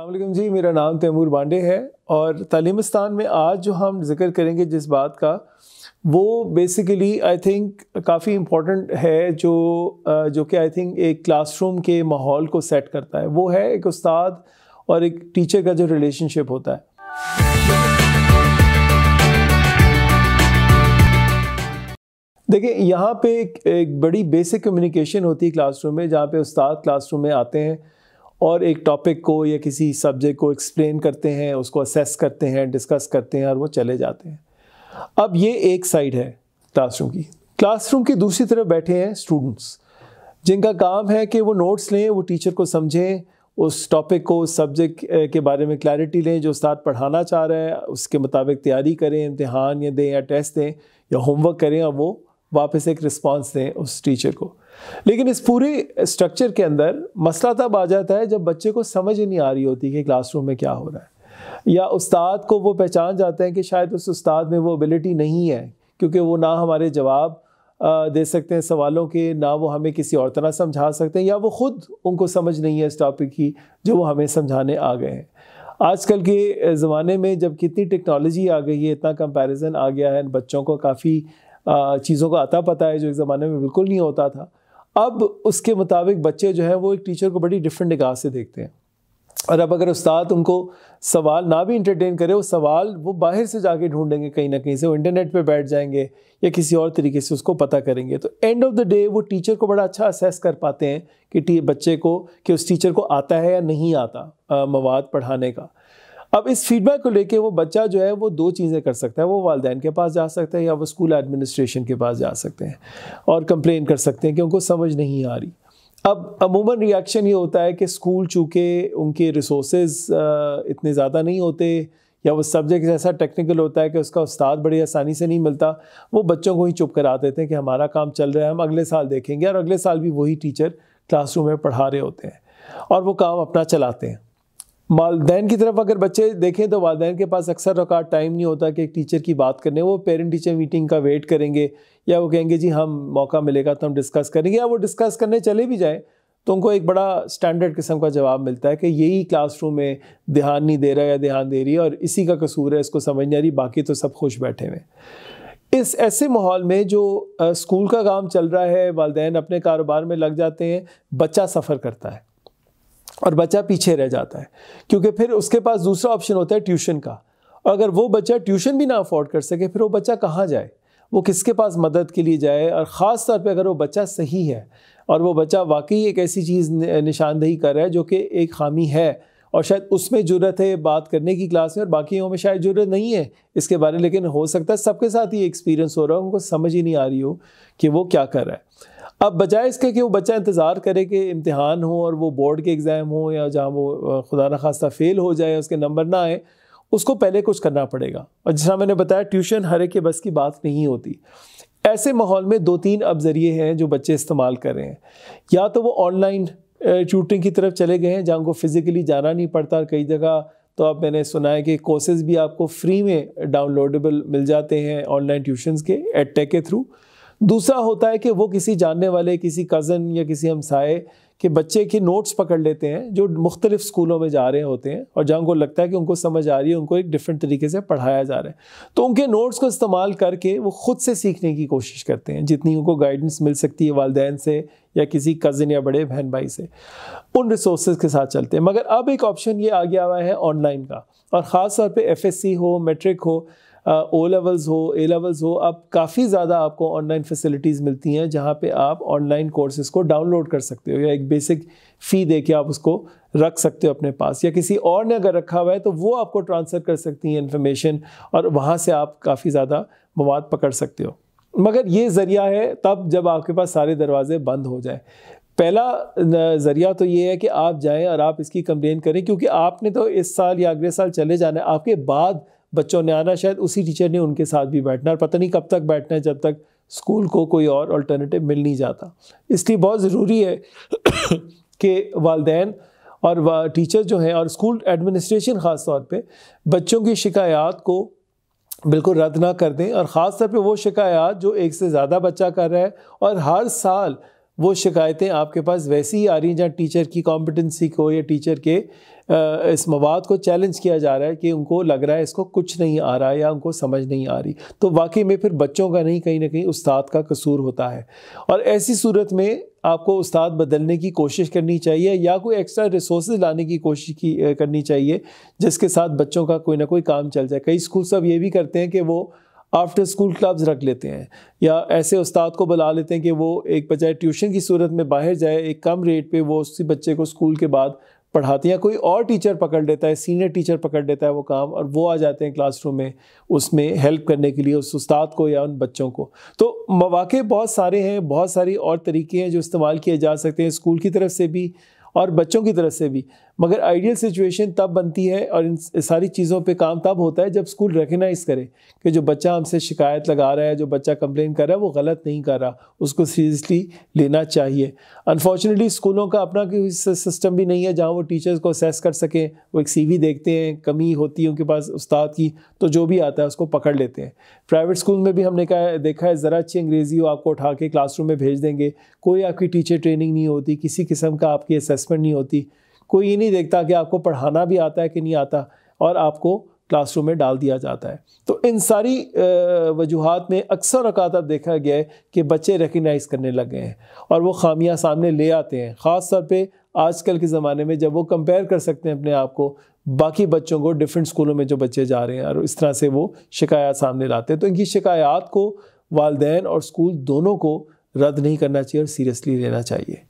अल्लाम जी मेरा नाम तैमूर बांडे है और तालीमस्तान में आज जो हम जिक्र करेंगे जिस बात का वो बेसिकली आई थिंक काफ़ी इम्पोर्टेंट है जो जो कि आई थिंक एक क्लासरूम के माहौल को सेट करता है वो है एक उस्ताद और एक टीचर का जो रिलेशनशिप होता है देखिए यहाँ पे एक, एक बड़ी बेसिक कम्युनिकेशन होती है क्लासरूम में जहाँ पे उस्ताद क्लासरूम में आते हैं और एक टॉपिक को या किसी सब्जेक्ट को एक्सप्लेन करते हैं उसको असेस करते हैं डिस्कस करते हैं और वो चले जाते हैं अब ये एक साइड है क्लासरूम की क्लासरूम की दूसरी तरफ बैठे हैं स्टूडेंट्स जिनका काम है कि वो नोट्स लें वो टीचर को समझें उस टॉपिक को उस सब्जेक्ट के बारे में क्लैरिटी लें जो उस्ताद पढ़ाना चाह रहा है उसके मुताबिक तैयारी करें इम्तहान या दें या टेस्ट दें या होमवर्क करें और वो वापस एक रिस्पांस दें उस टीचर को लेकिन इस पूरे स्ट्रक्चर के अंदर मसला तब आ जाता है जब बच्चे को समझ ही नहीं आ रही होती कि क्लासरूम में क्या हो रहा है या उस्ताद को वो पहचान जाते हैं कि शायद उस उस्ताद में वो एबिलिटी नहीं है क्योंकि वो ना हमारे जवाब दे सकते हैं सवालों के ना वो हमें किसी और तरह समझा सकते हैं या वो ख़ुद उनको समझ नहीं है इस टॉपिक की जो वो हमें समझाने आ गए हैं आजकल के ज़माने में जब कितनी टेक्नोलॉजी आ गई है इतना कंपैरिजन आ गया है बच्चों को काफ़ी चीज़ों को आता पता है जो एक ज़माने में बिल्कुल नहीं होता था अब उसके मुताबिक बच्चे जो हैं वो एक टीचर को बड़ी डिफरेंट निगाह से देखते हैं और अब अगर उस्ताद उनको सवाल ना भी इंटरटेन करे वो सवाल वो बाहर से जाके ढूंढेंगे कहीं ना कहीं से वो इंटरनेट पे बैठ जाएंगे या किसी और तरीके से उसको पता करेंगे तो एंड ऑफ द डे वो टीचर को बड़ा अच्छा असेस कर पाते हैं कि बच्चे को कि उस टीचर को आता है या नहीं आता मवाद पढ़ाने का अब इस फीडबैक को लेके वो बच्चा जो है वो दो चीज़ें कर सकता है वो वालदे के पास जा सकता है या वो स्कूल एडमिनिस्ट्रेशन के पास जा सकते हैं और कंप्लेन कर सकते हैं कि उनको समझ नहीं आ रही अब अमूमन रिएक्शन ये होता है कि स्कूल चूँकि उनके रिसोर्स इतने ज़्यादा नहीं होते या वो सब्जेक्ट ऐसा टेक्निकल होता है कि उसका उस्ताद बड़ी आसानी से नहीं मिलता वो बच्चों को ही चुप करा देते हैं कि हमारा काम चल रहा है हम अगले साल देखेंगे और अगले साल भी वही टीचर क्लासरूम में पढ़ा रहे होते हैं और वो काम अपना चलाते हैं वालदेन की तरफ अगर बच्चे देखें तो वालदेन के पास अक्सर औकात टाइम नहीं होता कि एक टीचर की बात करने वो पेरेंट टीचर मीटिंग का वेट करेंगे या वो कहेंगे जी हम मौका मिलेगा तो हम डिस्कस करेंगे या वो डिस्कस करने चले भी जाएँ तो उनको एक बड़ा स्टैंडर्ड किस्म का जवाब मिलता है कि यही क्लासरूम में ध्यान नहीं दे रहा या ध्यान दे रही है और इसी का कसूर है इसको समझ नहीं आ रही बाकी तो सब खुश बैठे हुए इस ऐसे माहौल में जो स्कूल का काम चल रहा है वालदेन अपने कारोबार में लग जाते हैं बच्चा सफ़र करता है और बच्चा पीछे रह जाता है क्योंकि फिर उसके पास दूसरा ऑप्शन होता है ट्यूशन का और अगर वो बच्चा ट्यूशन भी ना अफोर्ड कर सके फिर वो बच्चा कहाँ जाए वो किसके पास मदद के लिए जाए और ख़ास तौर पर अगर वो बच्चा सही है और वो बच्चा वाकई एक ऐसी चीज़ निशानदेही कर रहा है जो कि एक खामी है और शायद उसमें ज़रूरत है बात करने की क्लास में और बाकियों में शायद ज़रूरत नहीं है इसके बारे में लेकिन हो सकता है सबके साथ ही एक्सपीरियंस हो रहा है उनको समझ ही नहीं आ रही हो कि वो क्या कर रहा है अब बजाय इसके कि वो बच्चा इंतज़ार करे कि इम्तहान हो और वो बोर्ड के एग्ज़ाम हो या जहाँ वो खुदा न खास्ता फ़ेल हो जाए उसके नंबर ना आए उसको पहले कुछ करना पड़ेगा और जैसा मैंने बताया ट्यूशन हर एक के बस की बात नहीं होती ऐसे माहौल में दो तीन अब ज़रिए हैं जो बच्चे इस्तेमाल कर रहे हैं या तो वो ऑनलाइन ट्यूटिंग की तरफ चले गए हैं जहाँ उनको फ़िज़िकली जाना नहीं पड़ता कई जगह तो अब मैंने सुना है कि कोर्सेज़ भी आपको फ्री में डाउनलोडेबल मिल जाते हैं ऑनलाइन ट्यूशन्स के एड के थ्रू दूसरा होता है कि वो किसी जानने वाले किसी कज़न या किसी हमसाए के बच्चे के नोट्स पकड़ लेते हैं जो मुख्तलिफ स्कूलों में जा रहे होते हैं और जहाँ उनको लगता है कि उनको समझ आ रही है उनको एक डिफरेंट तरीके से पढ़ाया जा रहा है तो उनके नोट्स को इस्तेमाल करके वो ख़ुद से सीखने की कोशिश करते हैं जितनी उनको गाइडेंस मिल सकती है वालदेन से या किसी कज़न या बड़े बहन भाई से उन रिसोर्स के साथ चलते हैं मगर अब एक ऑप्शन ये आ गया हुआ है ऑनलाइन का और ख़ास तौर पर एफ हो मेट्रिक हो ओ लेवल्स हो ए लेवल्स हो अब काफ़ी ज़्यादा आपको ऑनलाइन फैसिलिटीज़ मिलती हैं जहाँ पे आप ऑनलाइन कोर्सेज़ को डाउनलोड कर सकते हो या एक बेसिक फ़ी दे के आप उसको रख सकते हो अपने पास या किसी और ने अगर रखा हुआ है तो वो आपको ट्रांसफ़र कर सकती हैं इन्फॉर्मेशन और वहाँ से आप काफ़ी ज़्यादा मवाद पकड़ सकते हो मगर ये ज़रिया है तब जब आपके पास सारे दरवाजे बंद हो जाए पहला ज़रिया तो ये है कि आप जाएं और आप इसकी कंप्लेन करें क्योंकि आपने तो इस साल या अगले साल चले जाना है आपके बाद बच्चों ने आना शायद उसी टीचर ने उनके साथ भी बैठना और पता नहीं कब तक बैठना है जब तक स्कूल को कोई और अल्टरनेटिव मिल नहीं जाता इसलिए बहुत ज़रूरी है कि वालदेन और टीचर जो हैं और स्कूल एडमिनिस्ट्रेशन ख़ास तौर पर बच्चों की शिकायात को बिल्कुल रद्द ना कर दें और ख़ास तौर पर वो शिकायात जो एक से ज़्यादा बच्चा कर रहा है और हर साल वो शिकायतें आपके पास वैसी ही आ रही हैं जहाँ टीचर की कॉम्पिटेंसी को या टीचर के इस मवाद को चैलेंज किया जा रहा है कि उनको लग रहा है इसको कुछ नहीं आ रहा है या उनको समझ नहीं आ रही तो वाकई में फिर बच्चों का नहीं कहीं ना कहीं उस्ताद का कसूर होता है और ऐसी सूरत में आपको उस्ताद बदलने की कोशिश करनी चाहिए या कोई एक्स्ट्रा रिसोर्स लाने की कोशिश की करनी चाहिए जिसके साथ बच्चों का कोई ना कोई काम चल जाए कई स्कूल सब ये भी करते हैं कि वो आफ्टर स्कूल क्लब्स रख लेते हैं या ऐसे उस्ताद को बुला लेते हैं कि वो एक बजाय ट्यूशन की सूरत में बाहर जाए एक कम रेट पे वो उसी बच्चे को स्कूल के बाद पढ़ाते हैं या कोई और टीचर पकड़ लेता है सीनियर टीचर पकड़ लेता है वो काम और वो आ जाते हैं क्लासरूम में उसमें हेल्प करने के लिए उस उस्ताद को या उन बच्चों को तो मौाक़े बहुत सारे हैं बहुत सारी और तरीके हैं जो इस्तेमाल किए जा सकते हैं स्कूल की तरफ से भी और बच्चों की तरफ से भी मगर आइडियल सिचुएशन तब बनती है और इन सारी चीज़ों पे काम तब होता है जब स्कूल रिकगनाइज करे कि जो बच्चा हमसे शिकायत लगा रहा है जो बच्चा कंप्लेन कर रहा है वो गलत नहीं कर रहा उसको सीरियसली लेना चाहिए अनफॉर्चुनेटली स्कूलों का अपना कोई सिस्टम भी नहीं है जहाँ वो टीचर्स को असेस कर सकें वो एक सी देखते हैं कमी होती है उनके पास उस्ताद की तो जो भी आता है उसको पकड़ लेते हैं प्राइवेट स्कूल में भी हमने कहा देखा है ज़रा अच्छी अंग्रेज़ी हो आपको उठा के क्लासरूम में भेज देंगे कोई आपकी टीचर ट्रेनिंग नहीं होती किसी किस्म का आपकी असेसमेंट नहीं होती कोई ये नहीं देखता कि आपको पढ़ाना भी आता है कि नहीं आता और आपको क्लासरूम में डाल दिया जाता है तो इन सारी वजूहत में अक्सर अकात देखा गया है कि बच्चे रिकगनाइज़ करने लग गए हैं और वो खामियां सामने ले आते हैं ख़ास तौर पे आजकल के ज़माने में जब वो कंपेयर कर सकते हैं अपने आप को बाकी बच्चों को डिफरेंट स्कूलों में जो बच्चे जा रहे हैं और इस तरह से वो शिकायत सामने लाते हैं तो इनकी शिकायात को वालदेन और स्कूल दोनों को रद्द नहीं करना चाहिए और सीरियसली लेना चाहिए